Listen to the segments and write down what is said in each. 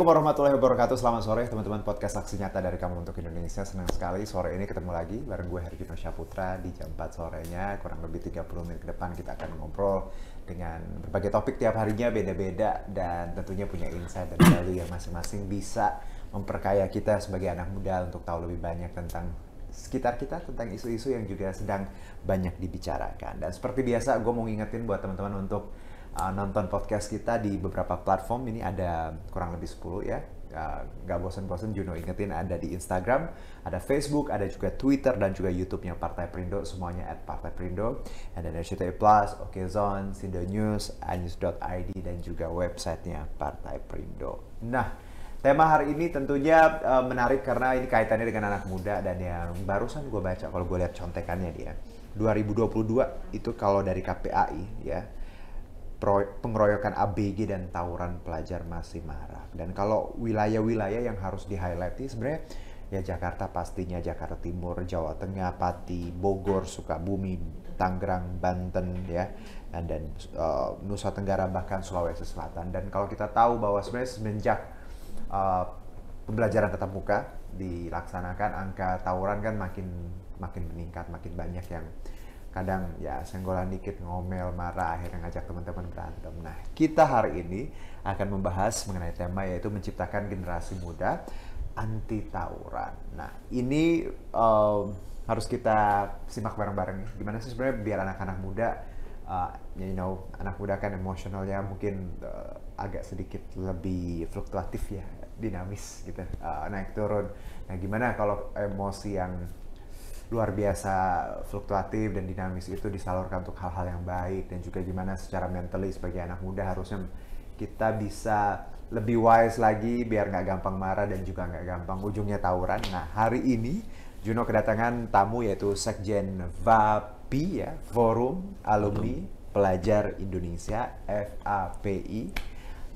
Assalamualaikum warahmatullahi wabarakatuh. Selamat sore teman-teman podcast Aksi Nyata dari Kamu Untuk Indonesia. Senang sekali sore ini ketemu lagi bareng gue Hergino Syaputra di jam 4 sorenya. Kurang lebih 30 menit ke depan kita akan ngobrol dengan berbagai topik tiap harinya beda-beda dan tentunya punya insight dan value yang masing-masing bisa memperkaya kita sebagai anak muda untuk tahu lebih banyak tentang sekitar kita tentang isu-isu yang juga sedang banyak dibicarakan. Dan seperti biasa, gue mau ngingetin buat teman-teman untuk uh, nonton podcast kita di beberapa platform. Ini ada kurang lebih 10 ya. Uh, gak bosen-bosen Juno ingetin ada di Instagram, ada Facebook, ada juga Twitter dan juga YouTube-nya Partai Perindo semuanya at Partai Perindo ada RCTI Plus, Okezone, Sindo News, anews.id dan juga websitenya Partai Perindo. Nah, tema hari ini tentunya uh, menarik karena ini kaitannya dengan anak muda dan yang barusan gue baca kalau gue lihat contekannya dia 2022 itu kalau dari KPAI ya pengeroyokan ABG dan tawuran pelajar masih marak. Dan kalau wilayah-wilayah yang harus di-highlight sebenarnya ya Jakarta pastinya, Jakarta Timur, Jawa Tengah, Pati, Bogor, Sukabumi, Tangerang, Banten ya dan uh, Nusa Tenggara bahkan Sulawesi Selatan. Dan kalau kita tahu bahwa sebenarnya semenjak uh, pembelajaran tatap muka dilaksanakan angka tawuran kan makin makin meningkat, makin banyak yang kadang ya senggolan dikit ngomel marah akhirnya ngajak teman-teman berantem. Nah kita hari ini akan membahas mengenai tema yaitu menciptakan generasi muda anti tawuran. Nah ini um, harus kita simak bareng-bareng Gimana sih sebenarnya biar anak-anak muda uh, you know anak muda kan emosionalnya mungkin uh, agak sedikit lebih fluktuatif ya dinamis gitu uh, naik turun. Nah gimana kalau emosi yang luar biasa fluktuatif dan dinamis itu disalurkan untuk hal-hal yang baik dan juga gimana secara mentalis sebagai anak muda harusnya kita bisa lebih wise lagi biar nggak gampang marah dan juga nggak gampang ujungnya tawuran. Nah hari ini Juno kedatangan tamu yaitu Sekjen VAPI ya Forum Alumni Pelajar Indonesia FAPI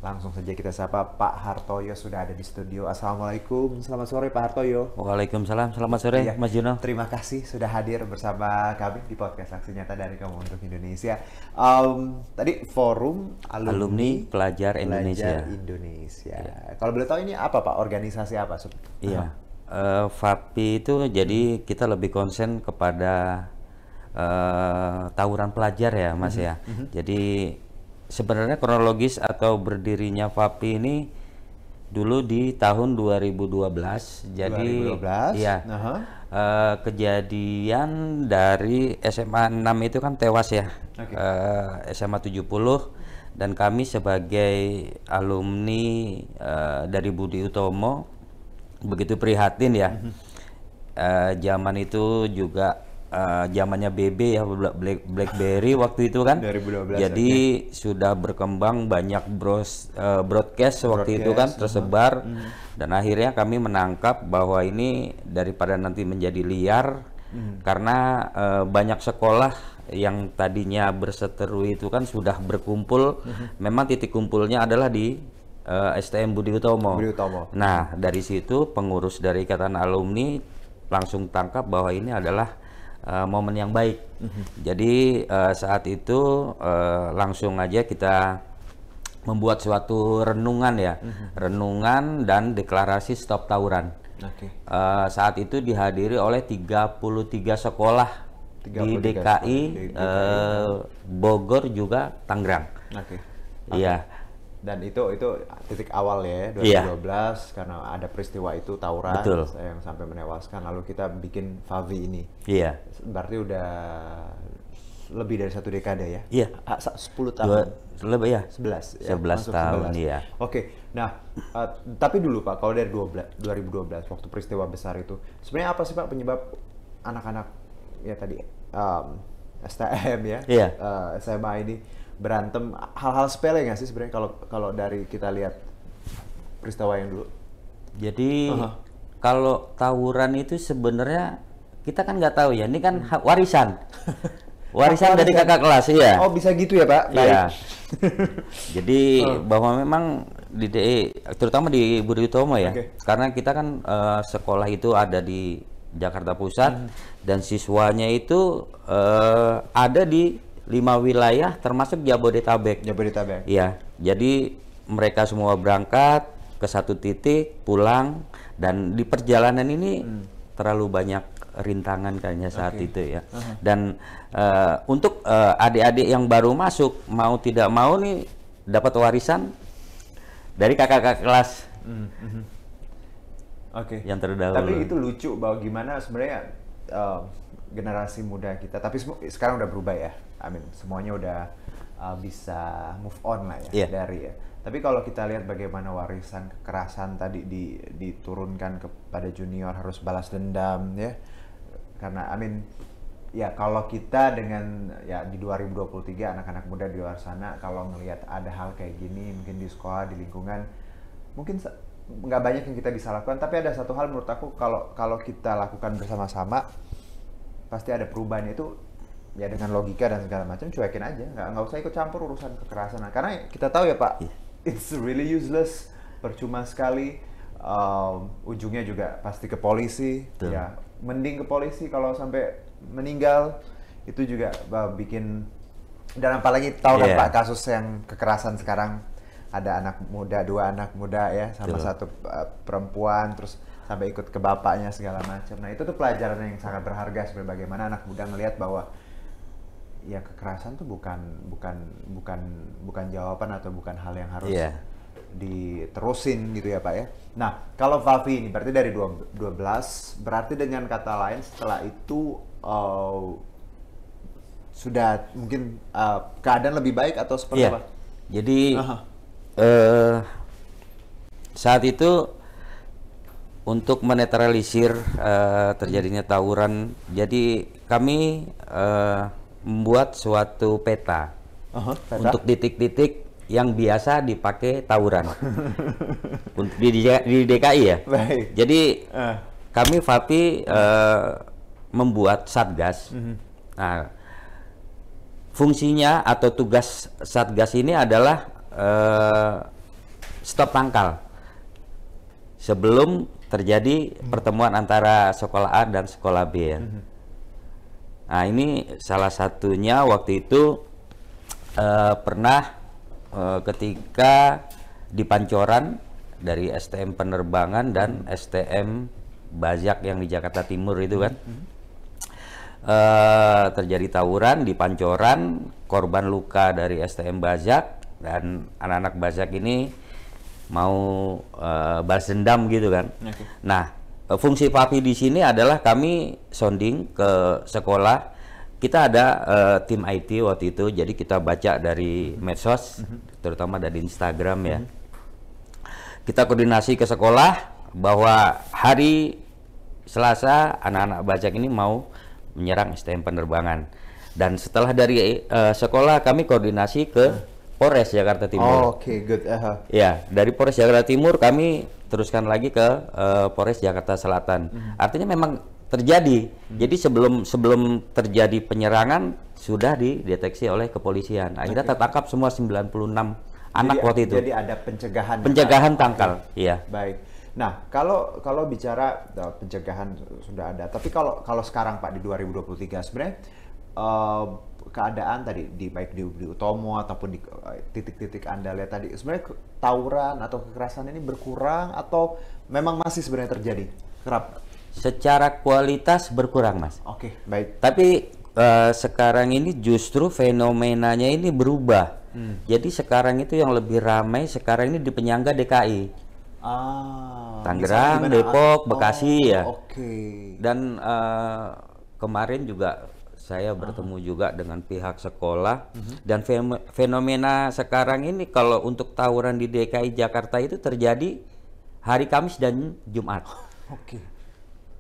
Langsung saja kita sapa Pak Hartoyo sudah ada di studio. Assalamualaikum, selamat sore Pak Hartoyo. Waalaikumsalam, selamat sore iya. Mas Juno. Terima kasih sudah hadir bersama kami di podcast Aksi Nyata dari Kamu Untuk Indonesia. Um, tadi forum alumni, alumni pelajar Indonesia. Pelajar Indonesia. Iya. Kalau boleh tahu ini apa Pak? Organisasi apa? Iya. Uh, eh, FAPI itu jadi kita lebih konsen kepada uh, tawuran pelajar ya Mas -hmm. ya. -hmm. Jadi sebenarnya kronologis atau berdirinya Vapi ini dulu di tahun 2012 jadi 2012 ya uh -huh. uh, kejadian dari SMA 6 itu kan tewas ya okay. uh, SMA 70 dan kami sebagai alumni uh, dari Budi Utomo begitu prihatin ya uh -huh. uh, zaman itu juga Eh, zamannya uh, BB ya Black, BlackBerry waktu itu kan. 2012. Jadi okay. sudah berkembang banyak bros uh, broadcast waktu broadcast, itu kan uh-huh. tersebar mm-hmm. dan akhirnya kami menangkap bahwa ini daripada nanti menjadi liar hmm. karena uh, banyak sekolah yang tadinya berseteru itu kan sudah berkumpul hmm. memang titik kumpulnya adalah di uh, STM Budi Utomo. Budi Utomo. Nah, dari situ pengurus dari ikatan alumni langsung tangkap bahwa ini adalah uh, momen yang baik. Mm-hmm. Jadi uh, saat itu uh, langsung aja kita membuat suatu renungan ya, mm-hmm. renungan dan deklarasi stop tawuran. Okay. Uh, saat itu dihadiri oleh 33 sekolah 33 di DKI, sekolah. Di DKI. Uh, Bogor juga Tangerang. Okay. Okay. Iya dan itu itu titik awal ya 2012 iya. yeah. karena ada peristiwa itu tawuran Betul. yang sampai menewaskan lalu kita bikin Favi ini. Iya. Yeah. Berarti udah lebih dari satu dekade ya? Iya. Yeah. 10 tahun. Dua, lebih iya. ya? 11. Ya, 11 tahun 11. iya. Oke. Okay. Nah, uh, tapi dulu Pak kalau dari 12, 2012 waktu peristiwa besar itu sebenarnya apa sih Pak penyebab anak-anak ya tadi um, STM ya, yeah. Iya. uh, SMA ini berantem hal-hal sepele nggak sih sebenarnya kalau kalau dari kita lihat peristiwa yang dulu jadi uh -huh. kalau tawuran itu sebenarnya kita kan nggak tahu ya ini kan hmm. warisan warisan dari kakak kelas ya oh bisa gitu ya pak iya. Baik. iya jadi uh. bahwa memang di DE terutama di Budi Utomo ya okay. karena kita kan uh, sekolah itu ada di Jakarta Pusat hmm. dan siswanya itu uh, ada di lima wilayah termasuk Jabodetabek. Jabodetabek. Iya. Jadi mereka semua berangkat ke satu titik, pulang dan di perjalanan ini hmm. terlalu banyak rintangan kayaknya saat okay. itu ya. Uh -huh. Dan uh, untuk eh, adik-adik yang baru masuk mau tidak mau nih dapat warisan dari kakak-kakak kelas. -hmm. Mhm. Oke. Okay. Yang terdahulu. Tapi itu lucu bahwa gimana sebenarnya uh, generasi muda kita. Tapi sekarang udah berubah ya. I mean semuanya udah uh, bisa move on lah ya yeah. dari ya. Tapi kalau kita lihat bagaimana warisan kekerasan tadi di, diturunkan kepada junior harus balas dendam ya. Karena I mean ya kalau kita dengan ya di 2023 anak-anak muda di luar sana kalau ngelihat ada hal kayak gini mungkin di sekolah di lingkungan mungkin nggak banyak yang kita bisa lakukan tapi ada satu hal menurut aku kalau kalau kita lakukan bersama-sama pasti ada perubahan itu ya dengan logika dan segala macam cuekin aja nggak nggak usah ikut campur urusan kekerasan nah, karena kita tahu ya pak yeah. it's really useless percuma sekali um, ujungnya juga pasti ke polisi Betul. ya mending ke polisi kalau sampai meninggal itu juga bah, bikin dan apalagi tahu yeah. kan iya. pak kasus yang kekerasan sekarang ada anak muda dua anak muda ya sama Betul. satu uh, perempuan terus sampai ikut ke bapaknya segala macam nah itu tuh pelajaran yang sangat berharga sebagai bagaimana anak muda melihat bahwa ya kekerasan tuh bukan bukan bukan bukan jawaban atau bukan hal yang harus yeah. diterusin gitu ya Pak ya. Nah, kalau Favi ini berarti dari 12 berarti dengan kata lain setelah itu uh, sudah mungkin uh, keadaan lebih baik atau seperti yeah. apa? Jadi uh -huh. uh, saat itu untuk menetralisir uh, terjadinya tawuran, jadi kami uh, membuat suatu peta, uh-huh, peta. untuk titik-titik yang biasa dipakai tawuran di, di, di DKI ya. Baik. Jadi uh. kami FAPI uh, eh, membuat satgas. Uh-huh. Nah, fungsinya atau tugas satgas ini adalah uh, stop tangkal sebelum terjadi pertemuan antara sekolah A dan sekolah B. Ya. Uh-huh Nah, ini salah satunya waktu itu eh, pernah eh, ketika di Pancoran dari STM Penerbangan dan STM Bajak yang di Jakarta Timur itu kan. Hmm. Uh, terjadi tawuran di Pancoran, korban luka dari STM Bajak dan anak-anak Bajak ini mau uh, balas dendam gitu kan. Okay. Nah, Eh, fungsi Papi di sini adalah kami sounding ke sekolah. Kita ada uh, tim IT waktu itu, jadi kita baca dari medsos, mhm. terutama dari Instagram ya. Kita koordinasi ke sekolah bahwa hari Selasa anak-anak bajak ini mau menyerang STM penerbangan. Dan setelah dari uh, sekolah kami koordinasi ke hmm. Polres Jakarta Timur. Oh, Oke, okay, good. Uh -huh. Ya, dari Polres Jakarta Timur kami diteruskan lagi ke uh, Polres Jakarta Selatan. Hmm. Artinya memang terjadi. Hmm. Jadi sebelum sebelum terjadi penyerangan sudah dideteksi oleh kepolisian. Akhirnya okay. tertangkap semua 96 anak waktu itu. Jadi ada pencegahan. Pencegahan kan? tangkal, okay. iya. Baik. Nah, kalau kalau bicara uh, pencegahan sudah ada, tapi kalau kalau sekarang Pak di 2023 sebenarnya uh, keadaan tadi di baik di, di Utomo ataupun di eh, titik-titik anda lihat tadi sebenarnya tawuran atau kekerasan ini berkurang atau memang masih sebenarnya terjadi kerap secara kualitas berkurang mas oke okay, baik tapi uh, sekarang ini justru fenomenanya ini berubah hmm. jadi sekarang itu yang lebih ramai sekarang ini di penyangga DKI Ah, Tangerang, Depok, ah, Bekasi ya. oh, ya. Oke. Okay. Dan uh, kemarin juga saya bertemu juga dengan pihak sekolah uh mhm. -huh. dan fenomena sekarang ini kalau untuk tawuran di DKI Jakarta itu terjadi hari Kamis dan Jumat. Oke. Okay.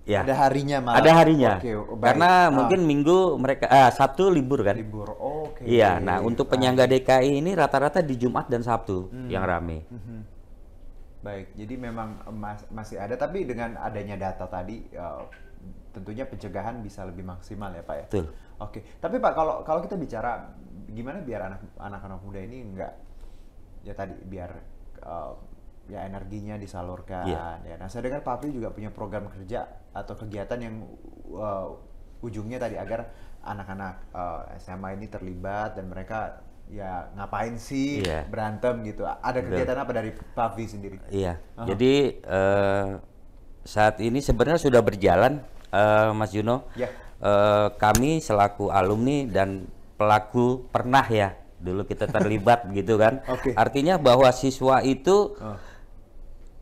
Ya. Ada harinya malah. Ada harinya. Okay, oh, Karena ah. mungkin Minggu mereka ah, Sabtu libur kan. Libur. Oh, Oke. Okay. Iya. Nah, untuk ah. penyangga DKI ini rata-rata di Jumat dan Sabtu hmm. yang rame. Hmm. Baik. Jadi memang eh, masih ada tapi dengan adanya data tadi uh, tentunya pencegahan bisa lebih maksimal ya Pak ya. Betul. Oke, tapi Pak kalau kalau kita bicara gimana biar anak anak-anak muda ini enggak ya tadi biar uh, ya energinya disalurkan yeah. ya. Nah, saya dengar Pak Apri juga punya program kerja atau kegiatan yang uh, ujungnya tadi agar anak-anak uh, eh, SMA ini terlibat dan mereka ya ngapain sih yeah. berantem gitu. Ada kegiatan Betul. apa dari Pak Apri sendiri? Iya. Yeah. Uh -huh. Jadi uh, saat ini sebenarnya sudah berjalan uh, Mas Juno. Ya. Uh, kami selaku alumni dan pelaku pernah ya dulu kita terlibat gitu kan. Okay. Artinya bahwa siswa itu oh.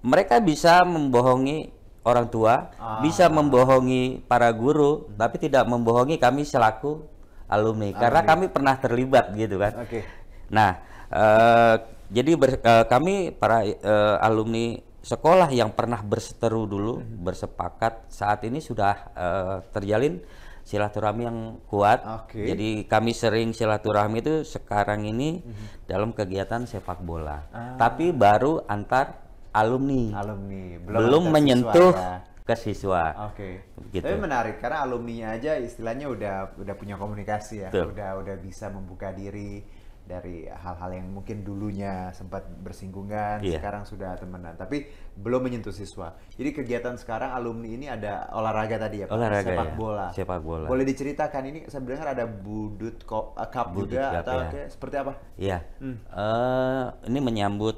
mereka bisa membohongi orang tua, ah. bisa membohongi para guru, hmm. tapi tidak membohongi kami selaku alumni, ah, karena kami pernah terlibat gitu kan. Okay. Nah, uh, jadi ber, uh, kami para uh, alumni sekolah yang pernah berseteru dulu hmm. bersepakat saat ini sudah uh, terjalin silaturahmi yang kuat. Okay. Jadi kami sering silaturahmi itu sekarang ini hmm. dalam kegiatan sepak bola. Ah. Tapi baru antar alumni. Alumni belum, belum menyentuh ya. ke siswa. Oke. Okay. Gitu. Tapi menarik karena alumni aja istilahnya udah udah punya komunikasi ya, Betul. udah udah bisa membuka diri dari hal-hal yang mungkin dulunya sempat bersinggungan, yeah. sekarang sudah temenan, tapi belum menyentuh siswa. Jadi kegiatan sekarang alumni ini ada olahraga tadi ya, olahraga ya. sepak ya. bola. Sepak bola. Boleh diceritakan ini saya dengar ada budut eh, cup budut juga atau ya. kayak, seperti apa? ya Hmm. Uh, ini menyambut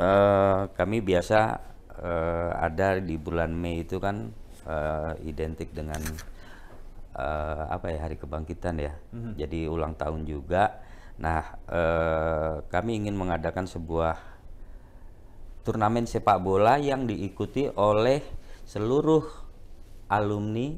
uh, kami biasa uh, ada di bulan Mei itu kan uh, identik dengan uh, apa ya hari kebangkitan ya. -hmm. Jadi ulang tahun juga Nah, eh, kami ingin mengadakan sebuah turnamen sepak bola yang diikuti oleh seluruh alumni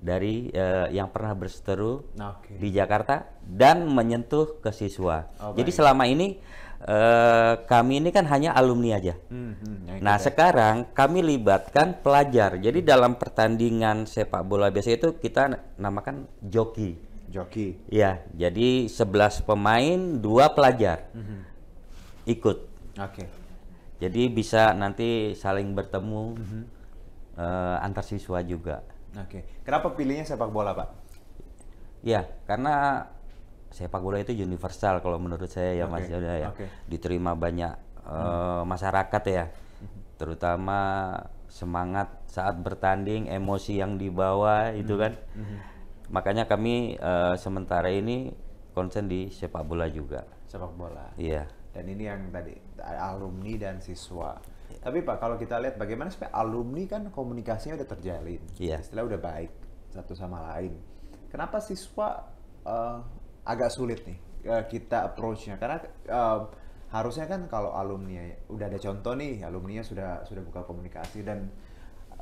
dari eh, yang pernah berseteru okay. di Jakarta dan menyentuh ke siswa. Oh, Jadi selama ini eh, kami ini kan hanya alumni aja. Hmm, hmm, ya, nah, kita. Gitu ya. sekarang kami libatkan pelajar. Jadi dalam pertandingan sepak bola biasa itu kita namakan joki. Joki. Iya, jadi 11 pemain, dua pelajar mm -hmm. ikut. Oke. Okay. Jadi bisa nanti saling bertemu mm -hmm. uh, antar siswa juga. Oke. Okay. Kenapa pilihnya sepak bola, Pak? Ya, karena sepak bola itu universal kalau menurut saya ya okay. Mas Yoda ya. Okay. Diterima banyak uh, hmm. masyarakat ya. Mhm. Terutama semangat saat bertanding, emosi yang dibawa mm -hmm. itu mhm. kan. Mm -hmm makanya kami uh, sementara ini konsen di sepak bola juga. Sepak bola. Iya. Dan ini yang tadi alumni dan siswa. Ya. Tapi Pak, kalau kita lihat bagaimana supaya alumni kan komunikasinya udah terjalin, Iya. Setelah udah baik satu sama lain. Kenapa siswa uh, agak sulit nih uh, kita approachnya? Karena uh, harusnya kan kalau alumni udah ada contoh nih, alumninya sudah sudah buka komunikasi dan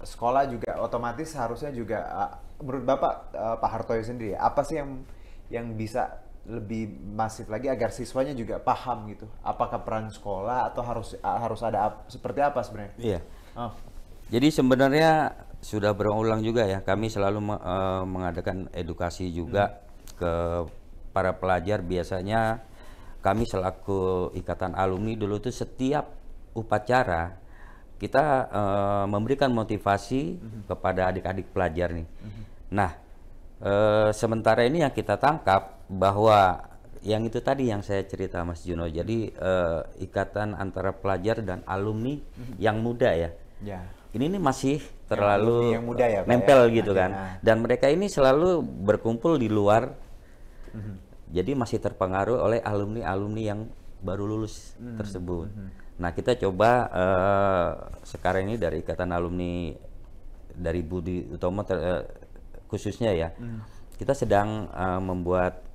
sekolah juga otomatis harusnya juga uh, menurut Bapak uh, Pak Hartoyo sendiri apa sih yang yang bisa lebih masif lagi agar siswanya juga paham gitu. Apakah peran sekolah atau harus ah, harus ada ap, seperti apa sebenarnya? Iya. Oh. Jadi sebenarnya sudah berulang juga ya. Kami selalu uh, mengadakan edukasi juga hmm. ke para pelajar. Biasanya kami selaku ikatan alumni dulu tuh setiap upacara kita uh, memberikan motivasi mm-hmm. kepada adik-adik pelajar nih. Mm-hmm. Nah, uh, sementara ini yang kita tangkap bahwa yang itu tadi yang saya cerita Mas Juno. Jadi uh, ikatan antara pelajar dan alumni mm-hmm. yang muda ya. Ya. Ini ini masih terlalu yang, yang muda ya, ya? nempel ya? gitu Akhirnya. kan. Nah. Dan mereka ini selalu berkumpul di luar. Mm-hmm. Jadi masih terpengaruh oleh alumni-alumni yang baru lulus mm-hmm. tersebut. Mm-hmm Nah, kita coba uh, sekarang ini dari Ikatan Alumni dari Budi Utomo ter, uh, khususnya ya. Hmm. Kita sedang uh, membuat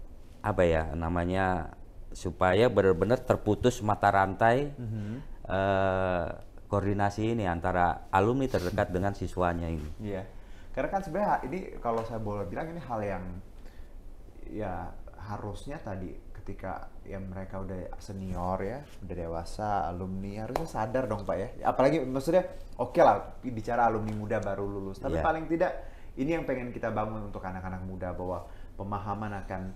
apa ya namanya supaya benar-benar terputus mata rantai hmm. uh, koordinasi ini antara alumni terdekat dengan siswanya ini. Iya. Karena kan sebenarnya ini kalau saya boleh bilang ini hal yang ya harusnya tadi ketika ya mereka udah senior ya, udah dewasa, alumni harusnya sadar dong Pak ya. Apalagi maksudnya oke okay lah bicara alumni muda baru lulus, tapi yeah. paling tidak ini yang pengen kita bangun untuk anak-anak muda bahwa pemahaman akan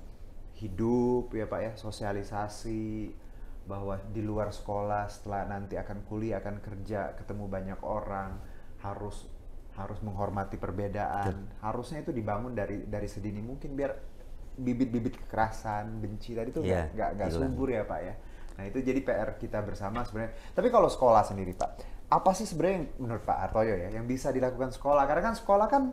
hidup ya Pak ya, sosialisasi bahwa di luar sekolah setelah nanti akan kuliah akan kerja ketemu banyak orang harus harus menghormati perbedaan. Harusnya itu dibangun dari dari sedini mungkin biar bibit-bibit kekerasan, benci tadi tuh iya, gak gak subur ya Pak ya. Nah itu jadi PR kita bersama sebenarnya. Tapi kalau sekolah sendiri Pak, apa sih sebenarnya yang, menurut Pak Artoyo ya yang bisa dilakukan sekolah? Karena kan sekolah kan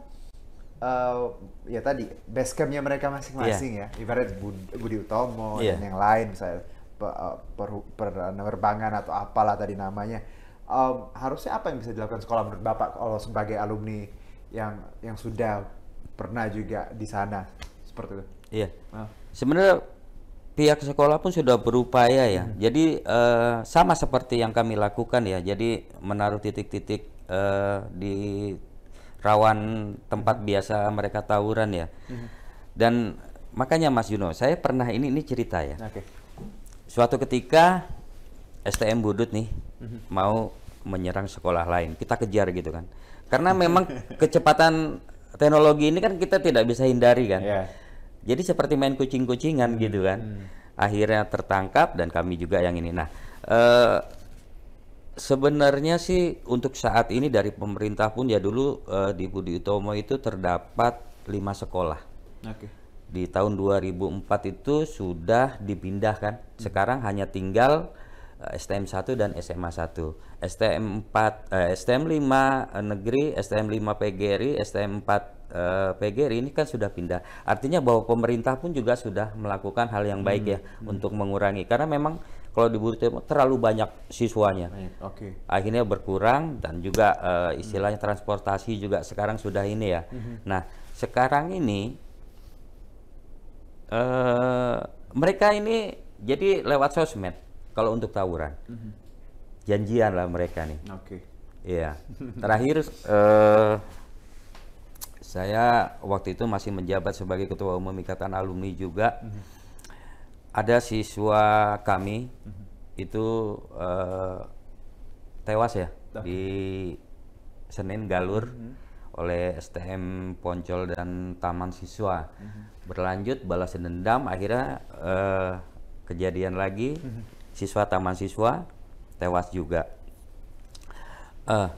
uh, ya tadi basecampnya mereka masing-masing yeah. ya. Ibarat Budi, Budi Utomo yeah. dan yang lain misalnya per, eh, per, per, penerbangan atau apalah tadi namanya. Um, harusnya apa yang bisa dilakukan sekolah menurut Bapak kalau sebagai alumni yang yang sudah pernah juga di sana seperti itu? Iya. Sebenarnya pihak sekolah pun sudah berupaya ya. Hmm. Jadi uh, sama seperti yang kami lakukan ya. Jadi menaruh titik-titik uh, di rawan tempat hmm. biasa mereka tawuran ya. Hmm. Dan makanya Mas Juno, saya pernah ini ini cerita ya. Okay. Suatu ketika STM Budut nih hmm. mau menyerang sekolah lain. Kita kejar gitu kan. Karena memang kecepatan teknologi ini kan kita tidak bisa hindari kan. Yeah. Jadi seperti main kucing-kucingan hmm. gitu kan. Hmm. Akhirnya tertangkap dan kami juga yang ini. Nah, eh, sebenarnya sih untuk saat ini dari pemerintah pun ya dulu eh, di Budi Utomo itu terdapat lima sekolah. Oke. Okay. Di tahun 2004 itu sudah dipindahkan. Hmm. Sekarang hmm. hanya tinggal STM 1 dan SMA 1, STM 4, eh, STM 5 eh, negeri, STM 5 PGRI, STM 4 eh, PGRI ini kan sudah pindah. Artinya bahwa pemerintah pun juga sudah melakukan hal yang baik hmm. ya hmm. untuk mengurangi karena memang kalau di Timur terlalu banyak siswanya. Oke. Okay. Akhirnya berkurang dan juga eh, hmm. istilahnya hmm. transportasi juga sekarang sudah ini ya. Hmm, hmm. Nah, sekarang ini eh mereka ini jadi lewat sosmed kalau untuk tawuran mm -hmm. janjian lah mereka nih oke okay. iya terakhir uh, saya waktu itu masih menjabat sebagai ketua umum ikatan alumni juga mm -hmm. ada siswa kami mm -hmm. itu uh, tewas ya okay. di Senin Galur mm -hmm. oleh STM Poncol dan Taman Siswa mm -hmm. berlanjut balas dendam akhirnya uh, kejadian lagi mm -hmm siswa taman siswa tewas juga. Uh,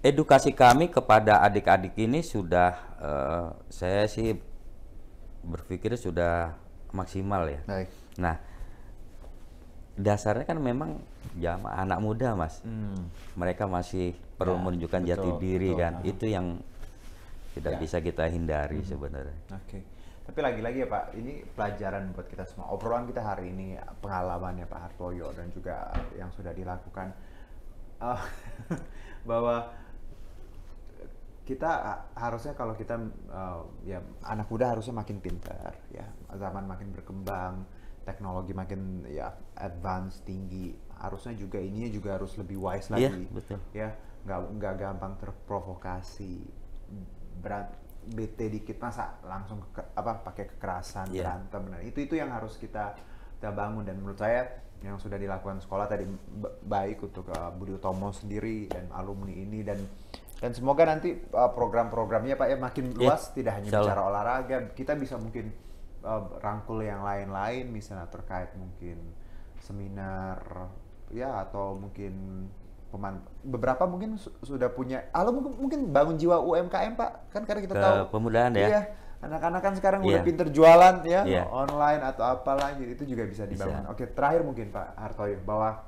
edukasi kami kepada adik-adik ini sudah uh, saya sih berpikir sudah maksimal ya. Baik. Nah, dasarnya kan memang jamaah anak muda, Mas. Hmm. Mereka masih perlu ya, menunjukkan betul, jati diri betul, nah. itu yang tidak ya. bisa kita hindari hmm. sebenarnya. Okay. Tapi lagi-lagi ya Pak, ini pelajaran buat kita semua. Obrolan kita hari ini, pengalaman ya Pak Hartoyo dan juga yang sudah dilakukan uh, bahwa kita eh, harusnya kalau kita uh, ya anak muda harusnya makin pintar ya zaman makin berkembang teknologi makin ya advance tinggi harusnya juga ini juga harus lebih wise iya, lagi iya, betul. ya nggak nggak gampang terprovokasi berat BT dikit masa langsung ke, apa pakai kekerasan yeah. berantem dan itu itu yang harus kita kita bangun dan menurut saya yang sudah dilakukan sekolah tadi baik untuk uh, Budi Utomo sendiri dan alumni ini dan dan semoga nanti uh, program-programnya Pak ya makin iya, luas tidak hanya Salah. bicara olahraga kita bisa mungkin uh, rangkul yang lain-lain misalnya terkait mungkin seminar ya atau mungkin peman beberapa mungkin su sudah punya halo mungkin bangun jiwa UMKM Pak kan karena kita Ke tahu pemudaan ya. Iya, anak-anak kan sekarang yeah. udah iya. pinter jualan ya yeah. online atau apalah itu juga bisa dibangun. Bisa. Oke, terakhir mungkin Pak Hartoyo bahwa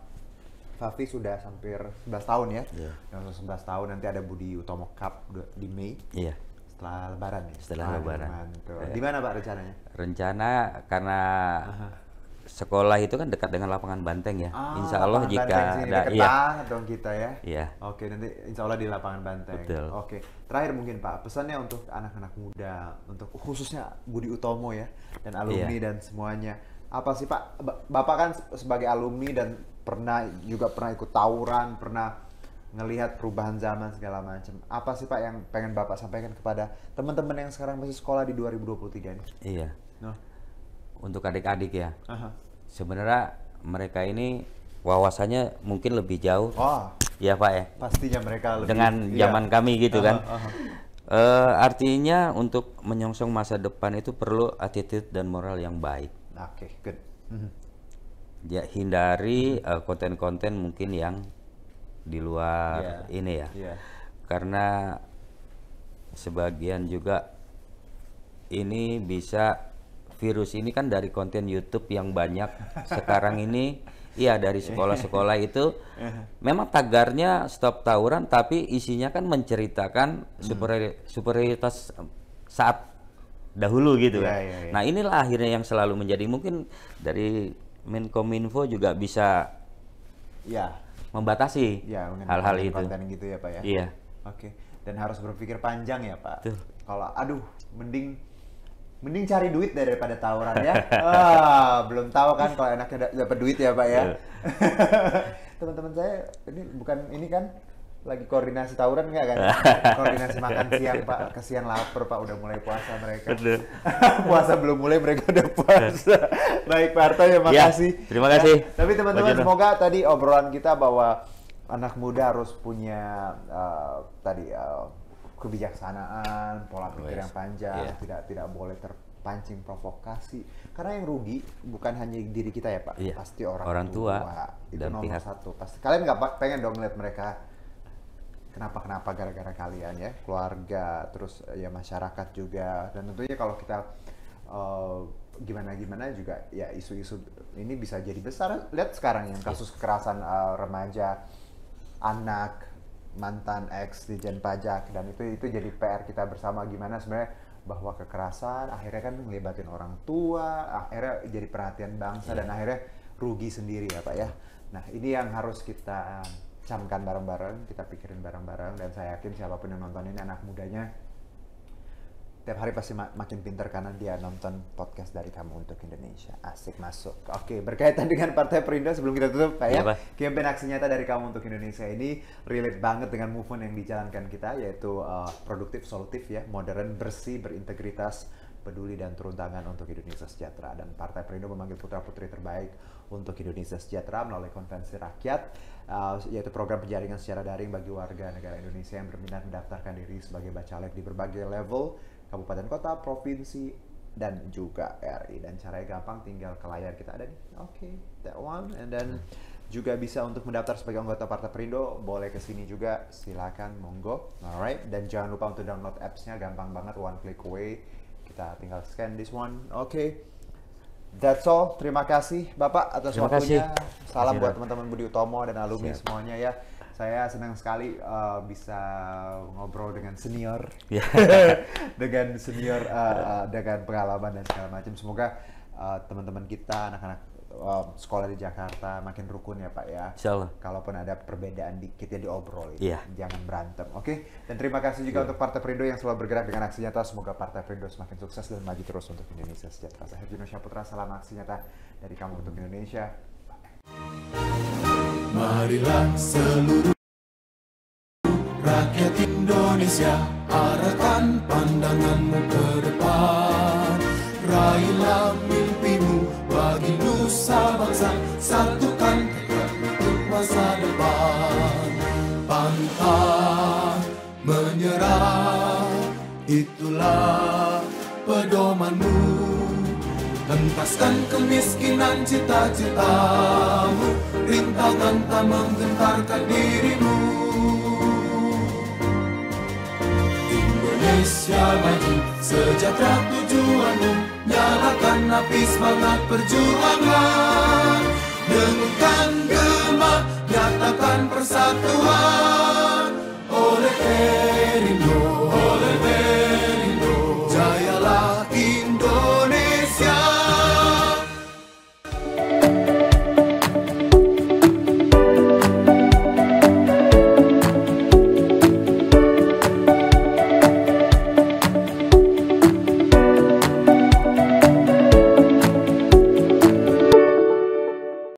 Fafi sudah hampir 11 tahun ya. Yeah. Yang 11 tahun nanti ada Budi Utomo Cup di Mei. Iya. Yeah setelah lebaran ya setelah ah, lebaran di iya. mana pak rencananya rencana karena -huh sekolah itu kan dekat dengan lapangan banteng ya. Ah, insya Allah jika ada iya. dong kita ya. Iya. Oke nanti insya Allah di lapangan banteng. Betul. Oke terakhir mungkin Pak pesannya untuk anak-anak muda untuk khususnya Budi Utomo ya dan iya. alumni iya. dan semuanya apa sih Pak Bapak kan sebagai alumni dan pernah juga pernah ikut tawuran pernah ngelihat perubahan zaman segala macam. Apa sih Pak yang pengen Bapak sampaikan kepada teman-teman yang sekarang masih sekolah di 2023 ini? Iya. No. Untuk adik-adik ya. Uh -huh sebenarnya mereka ini wawasannya mungkin lebih jauh. Oh. Ya Pak ya. Pastinya mereka lebih dengan iya. zaman iya. kami gitu kan. Uh, uh. Uh, artinya untuk menyongsong masa depan itu perlu attitude dan moral yang baik. Oke, okay, good. Mm -hmm. Ya hindari eh, konten-konten uh, mungkin yang di luar yeah. ini ya. Yeah. Karena sebagian juga ini bisa virus ini kan dari konten YouTube yang banyak sekarang ini iya dari sekolah-sekolah itu memang tagarnya stop tawuran tapi isinya kan menceritakan superi hmm. superioritas saat dahulu gitu Ya, ya, ya. Nah inilah akhirnya yang selalu menjadi mungkin dari Menkominfo juga bisa ya membatasi iya, hal-hal ya, itu. gitu ya pak ya. Iya. Oke. Dan harus berpikir panjang ya pak. Kalau aduh mending Mending cari duit daripada tawuran ya. Ah, belum tahu kan kalau enaknya dapat duit ya Pak ya. Iya. Teman-teman saya ini bukan ini kan lagi koordinasi tawuran nggak kan? koordinasi makan siang Pak. Kasihan lapar Pak udah mulai puasa mereka. puasa belum mulai mereka udah puasa. Iya. Baik Pak Arto ya iya. makasih. Ya, terima kasih. Ya. Tapi teman-teman semoga tadi obrolan kita bahwa anak muda harus punya uh, tadi uh, kebijaksanaan, pola pikir yang panjang, yeah. tidak tidak boleh terpancing provokasi. Karena yang rugi bukan hanya diri kita ya Pak, yeah. pasti orang, orang tua, tua itu dan nomor pihak satu. Pasti kalian nggak pengen dong lihat mereka kenapa kenapa gara-gara kalian ya, keluarga, terus eh, ya masyarakat juga. Dan tentunya kalau kita uh, eh, gimana gimana juga ya isu-isu ini bisa jadi besar. Lihat sekarang yang kasus kekerasan uh, remaja, anak mantan ex dijen pajak dan itu itu jadi PR kita bersama gimana sebenarnya bahwa kekerasan akhirnya kan melibatin orang tua akhirnya jadi perhatian bangsa yeah. dan akhirnya rugi sendiri ya pak ya nah ini yang harus kita camkan bareng-bareng kita pikirin bareng-bareng dan saya yakin siapapun yang nonton ini anak mudanya tiap hari pasti mak makin pinter karena dia nonton podcast dari kamu untuk Indonesia. Asik masuk. Oke, berkaitan dengan Partai Perindo sebelum kita tutup, Pak ya. ya Kampanye aksi nyata dari kamu untuk Indonesia ini relate banget dengan movement yang dijalankan kita yaitu uh, produktif, solutif ya, modern, bersih, berintegritas, peduli dan turun tangan untuk Indonesia sejahtera dan Partai Perindo memanggil putra-putri terbaik untuk Indonesia sejahtera melalui konvensi rakyat uh, yaitu program penjaringan secara daring bagi warga negara Indonesia yang berminat mendaftarkan diri sebagai bacalek di berbagai level kabupaten kota, provinsi, dan juga RI. Dan caranya gampang, tinggal ke layar kita ada nih. Oke, okay, that one. And then juga bisa untuk mendaftar sebagai anggota Partai Perindo, boleh ke sini juga, silakan monggo. Alright, dan jangan lupa untuk download apps-nya, gampang banget, one click away. Kita tinggal scan this one. Oke. Okay. That's all. Terima kasih Bapak atas Terima waktunya. Salam Terima buat teman-teman Budi Utomo dan alumni Siap. semuanya ya saya senang sekali uh, bisa ngobrol dengan senior, iya. dengan senior, uh, uh, dengan pengalaman dan segala macam. Semoga uh, teman-teman kita, anak-anak um, sekolah di Jakarta makin rukun ya Pak ya. Insyaallah. Kalaupun ada perbedaan dikit ya diobrolin, yeah. jangan berantem. Oke. Okay? Dan terima kasih juga yeah. untuk Partai Perindo yang selalu bergerak dengan aksi nyata. Semoga Partai Perindo semakin sukses dan maju terus untuk Indonesia sejahtera. Saya Syaputra, salam aksi nyata dari kamu untuk Indonesia. Marilah seluruh rakyat Indonesia Arahkan pandanganmu ke depan Raihlah mimpimu bagi nusa bangsa Satukan tekad untuk masa depan Pantang menyerah Itulah pedomanmu Hentaskan kemiskinan cita-cita mentah menggentarkan dirimu Indonesia maju, sejahtera tujuanmu Nyalakan api semangat perjuangan Dengungkan gema, nyatakan persatuan Oleh Perindo